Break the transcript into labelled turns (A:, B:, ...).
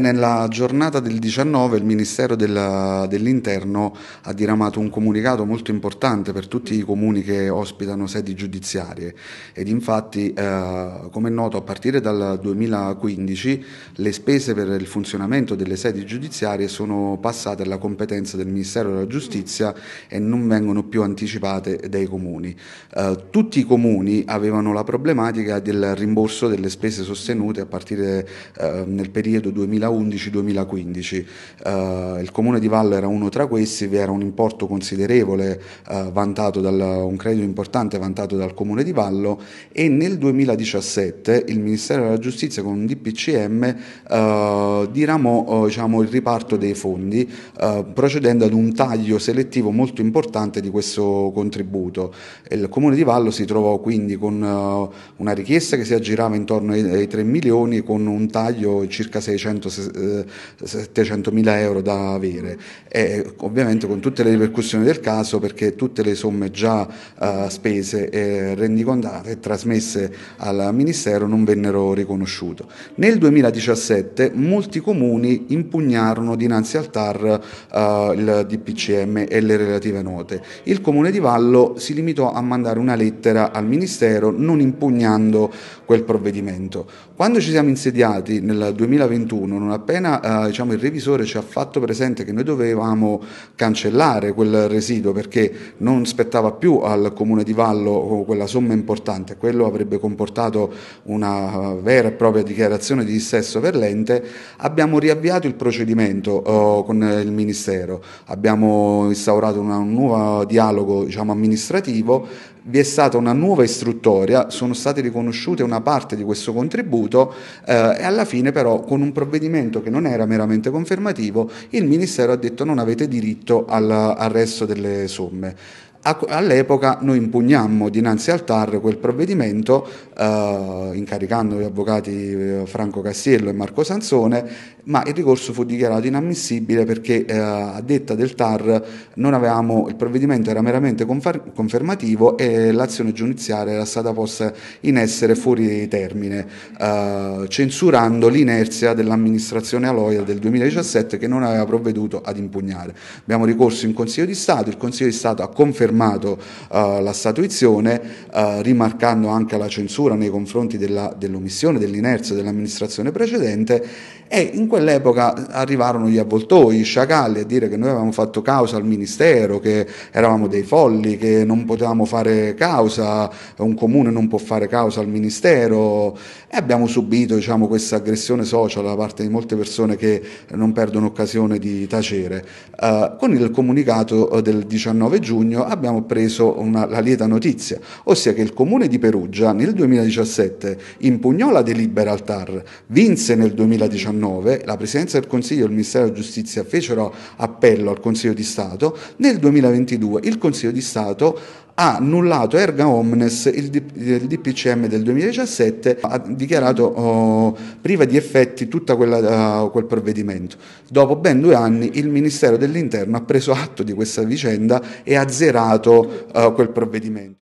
A: Nella giornata del 19 il Ministero del, dell'Interno ha diramato un comunicato molto importante per tutti i comuni che ospitano sedi giudiziarie ed infatti eh, come è noto a partire dal 2015 le spese per il funzionamento delle sedi giudiziarie sono passate alla competenza del Ministero della Giustizia e non vengono più anticipate dai comuni. Eh, tutti i comuni avevano la problematica del rimborso delle spese sostenute a partire eh, nel periodo 2015 2011-2015. Eh, il comune di Valle era uno tra questi, vi era un importo considerevole, eh, vantato dal, un credito importante vantato dal comune di Vallo e nel 2017 il Ministero della Giustizia con un DPCM eh, diramò eh, diciamo, il riparto dei fondi eh, procedendo ad un taglio selettivo molto importante di questo contributo. Il comune di Vallo si trovò quindi con eh, una richiesta che si aggirava intorno ai, ai 3 milioni con un taglio circa 660 700.000 euro da avere e ovviamente con tutte le ripercussioni del caso perché tutte le somme già eh, spese e rendicontate e trasmesse al Ministero non vennero riconosciute. Nel 2017 molti comuni impugnarono dinanzi al TAR eh, il DPCM e le relative note. Il comune di Vallo si limitò a mandare una lettera al Ministero non impugnando quel provvedimento. Quando ci siamo insediati nel 2021, non appena eh, diciamo, il revisore ci ha fatto presente che noi dovevamo cancellare quel residuo perché non spettava più al comune di Vallo eh, quella somma importante, quello avrebbe comportato una vera e propria dichiarazione di dissesso per l'ente, abbiamo riavviato il procedimento eh, con il Ministero, abbiamo instaurato una, un nuovo dialogo diciamo, amministrativo vi è stata una nuova istruttoria, sono state riconosciute una parte di questo contributo eh, e alla fine però con un provvedimento che non era meramente confermativo il Ministero ha detto non avete diritto alla, al resto delle somme. All'epoca noi impugnammo dinanzi al TAR quel provvedimento eh, incaricando gli avvocati eh, Franco Castiello e Marco Sansone, ma il ricorso fu dichiarato inammissibile perché eh, a detta del TAR avevamo, il provvedimento era meramente confermativo e l'azione giudiziaria era stata posta in essere fuori termine, eh, censurando l'inerzia dell'amministrazione Aloia del 2017 che non aveva provveduto ad impugnare. Abbiamo ricorso in Consiglio di Stato, il Consiglio di Stato ha confermato fermato eh, la statuizione, eh, rimarcando anche la censura nei confronti della, dell'omissione, dell'inerzia dell'amministrazione precedente e in quell'epoca arrivarono gli avvoltoi, i sciacalli a dire che noi avevamo fatto causa al ministero, che eravamo dei folli, che non potevamo fare causa, un comune non può fare causa al ministero e abbiamo subito diciamo, questa aggressione social da parte di molte persone che non perdono occasione di tacere. Eh, con il comunicato eh, del 19 giugno abbiamo preso una, la lieta notizia, ossia che il Comune di Perugia nel 2017 impugnò la delibera al TAR, vinse nel 2019, la Presidenza del Consiglio e il Ministero della Giustizia fecero appello al Consiglio di Stato, nel 2022 il Consiglio di Stato ha annullato erga omnes il, DPCM del 2017, ha dichiarato oh, priva di effetti tutto uh, eh, quel provvedimento. Dopo ben due anni il Ministero dell'Interno ha preso atto di questa vicenda e ha azzerato uh, eh, quel provvedimento.